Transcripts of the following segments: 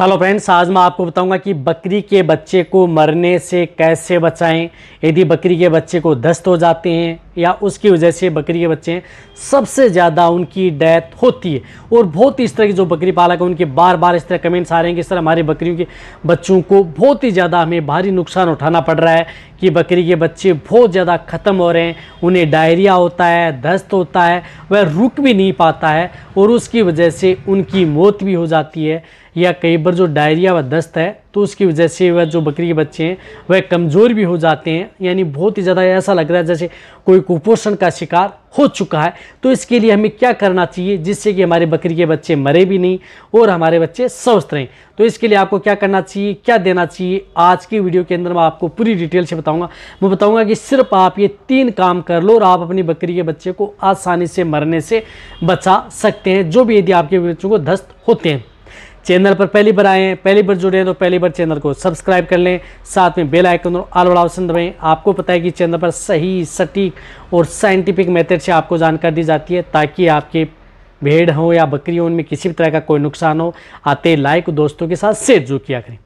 hello friends आज मैं आपको बताऊंगा कि बकरी के बच्चे को मरने से कैसे बचाएं यदि बकरी के बच्चे को दस्त हो जाते हैं या उसकी वजह से बकरी के बच्चे सबसे ज़्यादा उनकी डेथ होती है और बहुत ही इस तरह की जो बकरी पालक है उनके बार बार इस तरह कमेंट्स आ रहे हैं कि इस तरह हमारे बकरियों के बच्चों को बहुत ही ज़्यादा हमें भारी नुकसान उठाना पड़ रहा है कि बकरी के बच्चे बहुत ज़्यादा ख़त्म हो रहे हैं उन्हें डायरिया होता है दस्त होता है वह रुक भी नहीं पाता है और उसकी वजह से उनकी मौत भी हो जाती है या कई बार जो डायरिया व दस्त है तो उसकी वजह से वह जो बकरी के बच्चे हैं वह कमज़ोर भी हो जाते हैं यानी बहुत ही ज़्यादा ऐसा लग रहा है जैसे कोई कुपोषण का शिकार हो चुका है तो इसके लिए हमें क्या करना चाहिए जिससे कि हमारे बकरी के बच्चे मरे भी नहीं और हमारे बच्चे स्वस्थ रहें तो इसके लिए आपको क्या करना चाहिए क्या देना चाहिए आज की वीडियो के अंदर मैं आपको पूरी डिटेल से बताऊंगा मैं बताऊंगा कि सिर्फ आप ये तीन काम कर लो और आप अपनी बकरी के बच्चे को आसानी से मरने से बचा सकते हैं जो भी यदि आपके बच्चों को दस्त होते हैं चैनल पर पहली बार आए हैं पहली बार जुड़े हैं तो पहली बार चैनल को सब्सक्राइब कर लें साथ में बेल आइकन और आल वाला ऑप्शन दबाएं आपको पता है कि चैनल पर सही सटीक और साइंटिफिक मेथड से आपको जानकारी दी जाती है ताकि आपके भेड़ हो या बकरी हो उनमें किसी भी तरह का कोई नुकसान हो आते लाइक दोस्तों के साथ शेयर जो किया करें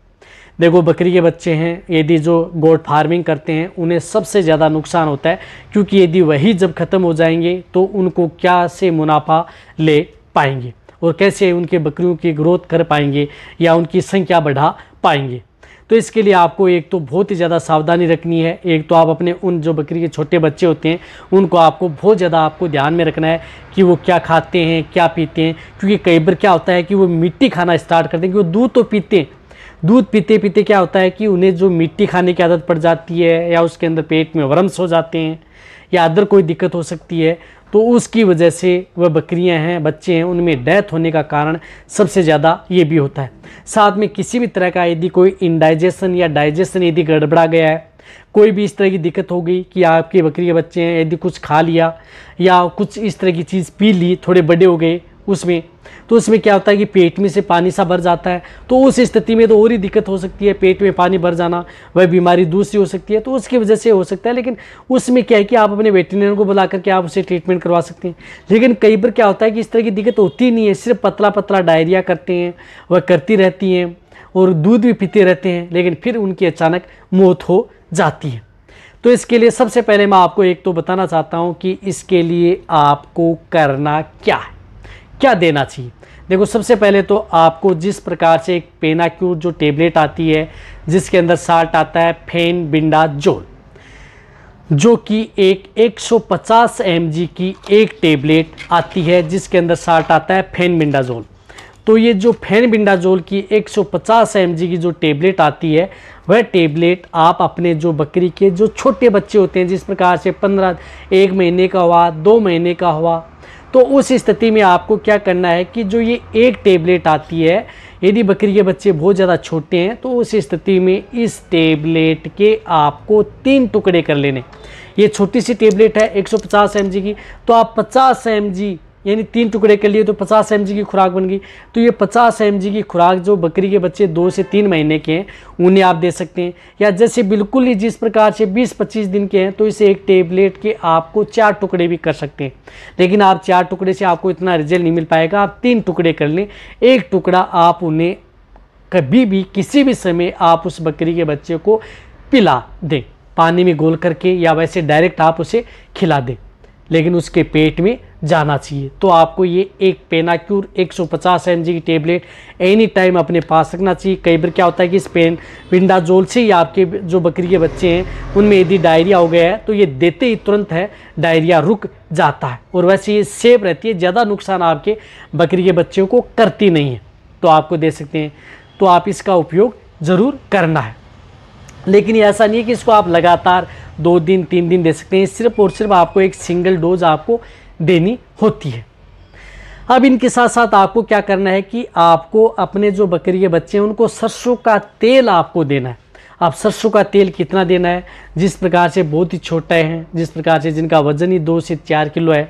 देखो बकरी के बच्चे हैं यदि जो गोड फार्मिंग करते हैं उन्हें सबसे ज़्यादा नुकसान होता है क्योंकि यदि वही जब ख़त्म हो जाएंगे तो उनको क्या से मुनाफा ले पाएंगे और कैसे उनके बकरियों की ग्रोथ कर पाएंगे या उनकी संख्या बढ़ा पाएंगे तो इसके लिए आपको एक तो बहुत ही ज़्यादा सावधानी रखनी है एक तो आप अपने उन जो बकरी के छोटे बच्चे होते हैं उनको आपको बहुत ज़्यादा आपको ध्यान में रखना है कि वो क्या खाते हैं क्या पीते हैं क्योंकि कई बार क्या होता है कि वो मिट्टी खाना स्टार्ट करते हैं कि वो दूध तो पीते हैं दूध पीते पीते क्या होता है कि उन्हें जो मिट्टी खाने की आदत पड़ जाती है या उसके अंदर पेट में वर्म्स हो जाते हैं या अदर कोई दिक्कत हो सकती है तो उसकी वजह से वह बकरियां हैं बच्चे हैं उनमें डेथ होने का कारण सबसे ज़्यादा ये भी होता है साथ में किसी भी तरह का यदि कोई इनडाइजेशन या डाइजेशन यदि गड़बड़ा गया है कोई भी इस तरह की दिक्कत हो गई कि आपके बकरी के बच्चे हैं यदि कुछ खा लिया या कुछ इस तरह की चीज़ पी ली थोड़े बड़े हो गए उसमें तो उसमें क्या होता है कि पेट में से पानी सा भर जाता है तो उस स्थिति में तो और ही दिक्कत हो सकती है पेट में पानी भर जाना वह बीमारी दूसरी हो सकती है तो उसकी वजह से हो सकता है लेकिन उसमें क्या है कि आप अपने वेटरिनर को बुला करके आप उसे ट्रीटमेंट करवा सकते हैं लेकिन कई बार क्या होता है कि इस तरह की दिक्कत होती नहीं है सिर्फ पतला पतला डायरिया करते हैं वह करती रहती हैं और दूध भी पीते रहते हैं लेकिन फिर उनकी अचानक मौत हो जाती है तो इसके लिए सबसे पहले मैं आपको एक तो बताना चाहता हूँ कि इसके लिए आपको करना क्या है क्या देना चाहिए देखो सबसे पहले तो आपको जिस प्रकार से एक पेनाक्यूट जो टेबलेट आती है जिसके अंदर साल्ट आता है फेन बिंडा जोल जो कि एक 150 सौ की एक टेबलेट आती है जिसके अंदर साल्ट आता है फेन बिंडाजोल तो ये जो फेन बिंडाजोल की 150 सौ की जो टेबलेट आती है वह टेबलेट आप अपने जो बकरी के जो छोटे बच्चे होते हैं जिस प्रकार से 15 एक महीने का हुआ दो महीने का हुआ तो उस स्थिति में आपको क्या करना है कि जो ये एक टेबलेट आती है यदि बकरी के बच्चे बहुत ज़्यादा छोटे हैं तो उस स्थिति में इस टेबलेट के आपको तीन टुकड़े कर लेने ये छोटी सी टेबलेट है 150 सौ की तो आप 50 एम यानी तीन टुकड़े के लिए तो 50 एम की खुराक बन गई तो ये 50 एम की खुराक जो बकरी के बच्चे दो से तीन महीने के हैं उन्हें आप दे सकते हैं या जैसे बिल्कुल ही जिस प्रकार से 20-25 दिन के हैं तो इसे एक टेबलेट के आपको चार टुकड़े भी कर सकते हैं लेकिन आप चार टुकड़े से आपको इतना रिजल्ट नहीं मिल पाएगा आप तीन टुकड़े कर लें एक टुकड़ा आप उन्हें कभी भी किसी भी समय आप उस बकरी के बच्चे को पिला दें पानी में गोल करके या वैसे डायरेक्ट आप उसे खिला दें लेकिन उसके पेट में जाना चाहिए तो आपको ये एक पेनाक्यूर 150 सौ की टेबलेट एनी टाइम अपने पास रखना चाहिए कई बार क्या होता है कि इस पेन विंडाजोल से ही आपके जो बकरी के बच्चे हैं उनमें यदि डायरिया हो गया है तो ये देते ही तुरंत है डायरिया रुक जाता है और वैसे ये सेफ रहती है ज़्यादा नुकसान आपके बकरी के बच्चों को करती नहीं है तो आपको दे सकते हैं तो आप इसका उपयोग ज़रूर करना है लेकिन ये ऐसा नहीं है कि इसको आप लगातार दो दिन तीन दिन दे सकते हैं सिर्फ और सिर्फ आपको एक सिंगल डोज आपको देनी होती है अब इनके साथ साथ आपको क्या करना है कि आपको अपने जो बकरी के बच्चे हैं उनको सरसों का तेल आपको देना है आप सरसों का तेल कितना देना है जिस प्रकार से बहुत ही छोटे हैं जिस प्रकार से जिनका वजन ही दो से चार किलो है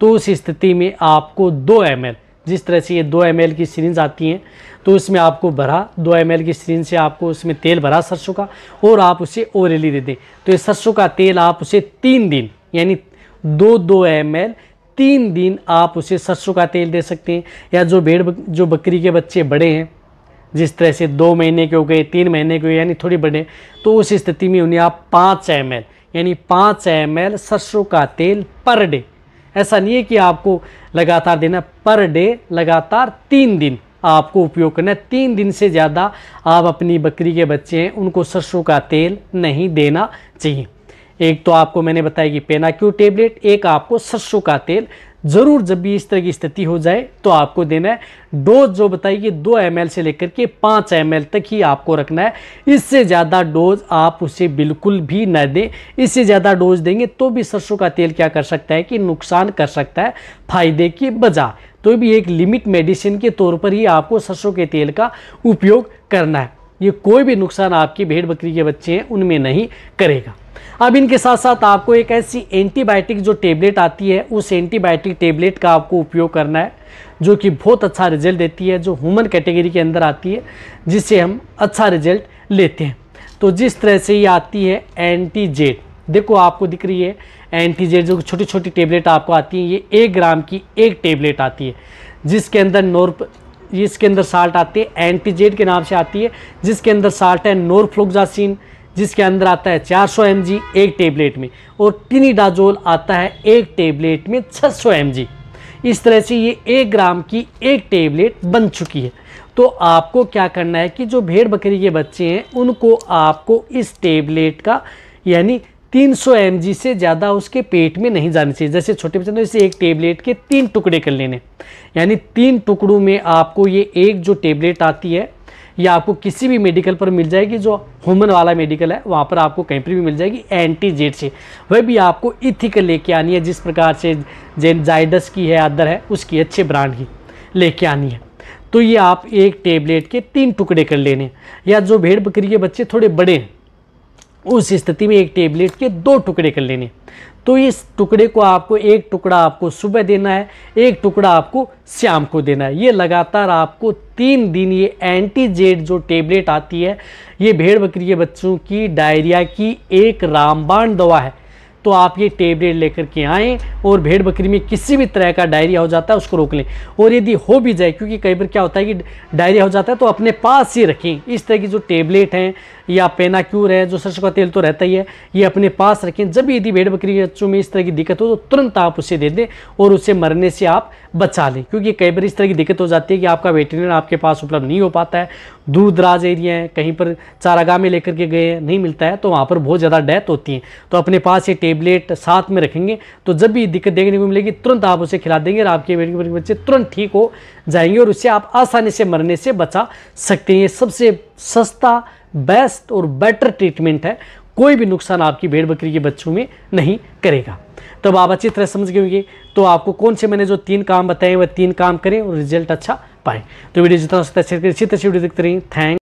तो उस स्थिति में आपको दो एम जिस तरह से ये दो एम की सीरीज आती हैं तो उसमें आपको भरा दो एम की सीरीज से आपको उसमें तेल भरा सरसों का और आप उसे ओरेली दे दें तो ये सरसों का तेल आप उसे तीन दिन यानी दो दो एम तीन दिन आप उसे सरसों का तेल दे सकते हैं या जो भेड़ जो बकरी के बच्चे बड़े हैं जिस तरह से दो महीने के हो गए तीन महीने के हो यानी थोड़ी बड़े तो उस स्थिति में उन्हें आप पाँच एम यानी पाँच एम सरसों का तेल पर डे ऐसा नहीं है कि आपको लगातार देना पर डे लगातार तीन दिन आपको उपयोग करना है तीन दिन से ज़्यादा आप अपनी बकरी के बच्चे हैं उनको सरसों का तेल नहीं देना चाहिए एक तो आपको मैंने बताया कि पेनाक्यू टेबलेट एक आपको सरसों का तेल ज़रूर जब भी इस तरह की स्थिति हो जाए तो आपको देना है डोज जो बताई कि दो एम से लेकर के पाँच एम तक ही आपको रखना है इससे ज़्यादा डोज आप उसे बिल्कुल भी न दें इससे ज़्यादा डोज देंगे तो भी सरसों का तेल क्या कर सकता है कि नुकसान कर सकता है फायदे की बजाय तो भी एक लिमिट मेडिसिन के तौर पर ही आपको सरसों के तेल का उपयोग करना है ये कोई भी नुकसान आपकी भेड़ बकरी के बच्चे हैं उनमें नहीं करेगा अब इनके साथ साथ आपको एक ऐसी एंटीबायोटिक जो टेबलेट आती है उस एंटीबायोटिक टेबलेट का आपको उपयोग करना है जो कि बहुत अच्छा रिजल्ट देती है जो ह्यूमन कैटेगरी के अंदर आती है जिससे हम अच्छा रिजल्ट लेते हैं तो जिस तरह से ये आती है एंटीजेट देखो आपको दिख रही है एंटीजेट जो छोटी छोटी टेबलेट आपको आती है ये एक ग्राम की एक टेबलेट आती है जिसके अंदर नोर इसके अंदर साल्ट आती है एंटीजेड के नाम से आती है जिसके अंदर साल्ट है नोरफ्लोक्जासिन जिसके अंदर आता है 400 सौ एक टेबलेट में और टिनीडाजोल आता है एक टेबलेट में 600 सौ इस तरह से ये एक ग्राम की एक टेबलेट बन चुकी है तो आपको क्या करना है कि जो भेड़ बकरी के बच्चे हैं उनको आपको इस टेबलेट का यानी 300 एम से ज़्यादा उसके पेट में नहीं जानी चाहिए जैसे छोटे बच्चे तो इसे एक टेबलेट के तीन टुकड़े कर लेने यानी तीन टुकड़ों में आपको ये एक जो टेबलेट आती है या आपको किसी भी मेडिकल पर मिल जाएगी जो ह्यूमन वाला मेडिकल है वहाँ पर आपको कहीं पर भी मिल जाएगी एंटी जेड से वह भी आपको इथिकल लेके आनी है जिस प्रकार से जेन जाइडस की है अदर है उसकी अच्छे ब्रांड की लेके आनी है तो ये आप एक टेबलेट के तीन टुकड़े कर लेने या जो भेड़ बकरी के बच्चे थोड़े बड़े हैं उस स्थिति में एक टेबलेट के दो टुकड़े कर लेने तो इस टुकड़े को आपको एक टुकड़ा आपको सुबह देना है एक टुकड़ा आपको शाम को देना है ये लगातार आपको तीन दिन ये एंटीजेड जो टेबलेट आती है ये भेड़ बकरी के बच्चों की डायरिया की एक रामबाण दवा है तो आप ये टेबलेट लेकर के आएँ और भेड़ बकरी में किसी भी तरह का डायरिया हो जाता है उसको रोक लें और यदि हो भी जाए क्योंकि कई बार क्या होता है कि डायरिया हो जाता है तो अपने पास ही रखें इस तरह की जो टेबलेट हैं या पेना क्यूर है जो सरसों का तेल तो रहता ही है ये अपने पास रखें जब यदि भेड़ बकरी बच्चों में इस तरह की दिक्कत हो तो तुरंत आप उसे दे दें और उसे मरने से आप बचा लें क्योंकि कई बार इस तरह की दिक्कत हो जाती है कि आपका वेटरिनर आपके पास उपलब्ध नहीं हो पाता है दूर दराज एरिया है कहीं पर चारागाह में लेकर के गए नहीं मिलता है तो वहाँ पर बहुत ज़्यादा डेथ होती है तो अपने पास ये टेबलेट साथ में रखेंगे तो जब भी दिक्कत देखने को मिलेगी तुरंत आप उसे खिला देंगे और आपके बेटे के बच्चे तुरंत ठीक हो जाएंगे और उससे आप आसानी से मरने से बचा सकते हैं ये सबसे सस्ता बेस्ट और बेटर ट्रीटमेंट है कोई भी नुकसान आपकी भेड़ बकरी के बच्चों में नहीं करेगा तो आप अच्छी तरह समझ गए होंगे तो आपको कौन से मैंने जो तीन काम बताए वह तीन काम करें और रिजल्ट अच्छा पाए तो वीडियो जितना अच्छी तरह से वीडियो देखते रहिए थैंक